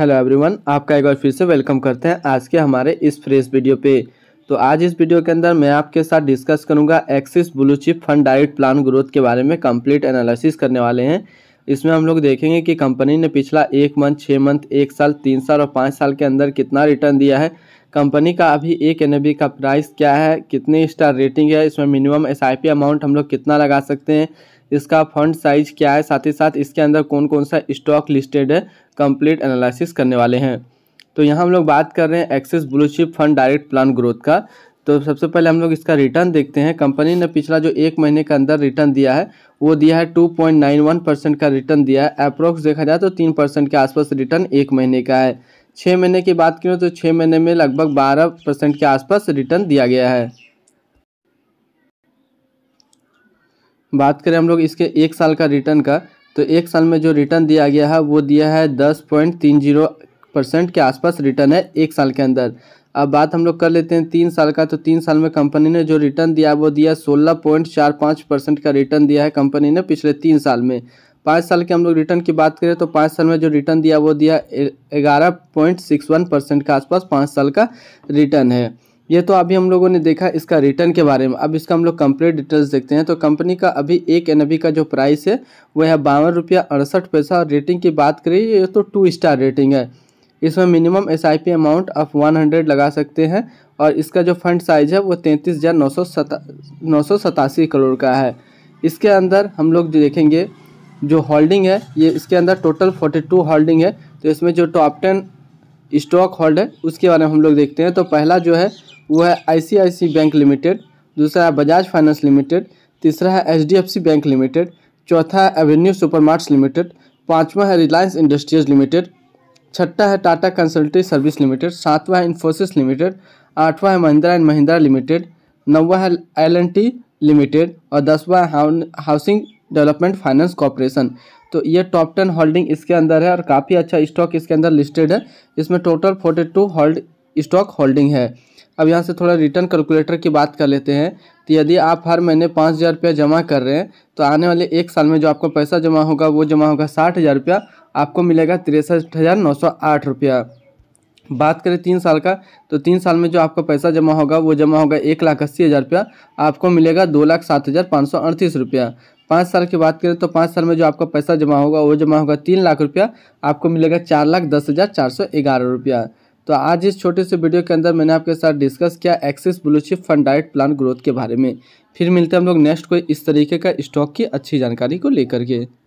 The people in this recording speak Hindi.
हेलो एवरीवन आपका एक बार फिर से वेलकम करते हैं आज के हमारे इस फ्रेश वीडियो पे तो आज इस वीडियो के अंदर मैं आपके साथ डिस्कस करूंगा Axis blue chip fund diet plan growth के बारे में कंप्लीट एनालिसिस करने वाले हैं इसमें हम लोग देखेंगे कि कंपनी ने पिछला एक मंथ छः मंथ एक साल तीन साल और पाँच साल के अंदर कितना रिटर्न दिया है कंपनी का अभी एक एन का प्राइस क्या है कितनी स्टार रेटिंग है इसमें मिनिमम एस अमाउंट हम लोग कितना लगा सकते हैं इसका फंड साइज क्या है साथ ही साथ इसके अंदर कौन कौन सा स्टॉक लिस्टेड है कंप्लीट एनालिसिस करने वाले हैं तो यहाँ हम लोग बात कर रहे हैं Axis bluechip fund direct plan growth का तो सबसे पहले हम लोग इसका रिटर्न देखते हैं कंपनी ने पिछला जो एक महीने के अंदर रिटर्न दिया है वो दिया है 2.91 परसेंट का रिटर्न दिया है अप्रोक्स देखा जाए तो तीन परसेंट के आसपास रिटर्न एक महीने का है छः महीने की बात करें तो छः महीने में लगभग बारह परसेंट के आसपास रिटर्न दिया गया है बात करें हम लोग इसके एक साल का रिटर्न का तो एक साल में जो रिटर्न दिया गया है वो दिया है दस पॉइंट तीन जीरो परसेंट के आसपास रिटर्न है एक साल के अंदर अब बात हम लोग कर लेते हैं तीन साल का तो तीन साल में कंपनी ने जो रिटर्न दिया वो दिया सोलह पॉइंट चार पाँच परसेंट का रिटर्न दिया है कंपनी ने पिछले तीन साल में पाँच साल के हम लोग रिटर्न की बात करें तो पाँच साल में जो रिटर्न दिया वो दिया ग्यारह पॉइंट सिक्स वन परसेंट के आसपास पाँच साल का रिटर्न है ये तो अभी हम लोगों ने देखा इसका रिटर्न के बारे में अब इसका हम लोग कंप्लीट डिटेल्स देखते हैं तो कंपनी का अभी एक एन का जो प्राइस है वह है बावन रुपया अड़सठ पैसा और रेटिंग की बात करें ये तो टू स्टार रेटिंग है इसमें मिनिमम एस अमाउंट आप हंड्रेड लगा सकते हैं और इसका जो फंड साइज है वो तैंतीस हज़ार नौ सौ सता नौ सौ सतासी करोड़ का है इसके अंदर हम लोग देखेंगे जो होल्डिंग है ये इसके अंदर टोटल 42 होल्डिंग है तो इसमें जो टॉप टेन स्टॉक होल्ड है उसके बारे में हम लोग देखते हैं तो पहला जो है वो है आई बैंक लिमिटेड दूसरा है बजाज फाइनेंस लिमिटेड तीसरा है सी बैंक लिमिटेड चौथा है एवेन्यू सुपरमार्ट्स लिमिटेड पाँचवा है रिलायंस इंडस्ट्रीज लिमिटेड छठा है टाटा कंसल्टी सर्विस लिमिटेड सातवां है इन्फोसिस लिमिटेड आठवां है महिंद्रा एंड महिंद्रा लिमिटेड नौवा है एल एंड टी लिमिटेड और दसवा है हाउसिंग डेवलपमेंट फाइनेंस कॉरपोरेशन तो ये टॉप टेन होल्डिंग इसके अंदर है और काफ़ी अच्छा स्टॉक इसके अंदर लिस्टेड है इसमें total forty two hold stock holding है अब यहाँ से थोड़ा रिटर्न कैलकुलेटर की बात कर लेते हैं तो यदि आप हर महीने पाँच हज़ार रुपया जमा कर रहे हैं तो आने वाले एक साल में जो आपको पैसा जमा होगा वो जमा होगा साठ हज़ार रुपया आपको मिलेगा तिरसठ हज़ार नौ सौ आठ रुपया बात करें तीन साल का तो तीन साल में जो आपका पैसा जमा होगा वो जमा होगा एक लाख अस्सी हज़ार रुपया आपको मिलेगा दो लाख सात हज़ार पाँच सौ अड़तीस रुपया पाँच साल की बात करें तो पाँच साल में जो आपका पैसा जमा होगा वो जमा होगा तीन लाख रुपया आपको मिलेगा चार लाख दस हज़ार चार सौ ग्यारह रुपया तो आज इस छोटे से वीडियो के अंदर मैंने आपके साथ डिस्कस किया Axis bluechip fund diet plan growth के बारे में फिर मिलते हैं हम लोग नेक्स्ट कोई इस तरीके का स्टॉक की अच्छी जानकारी को लेकर के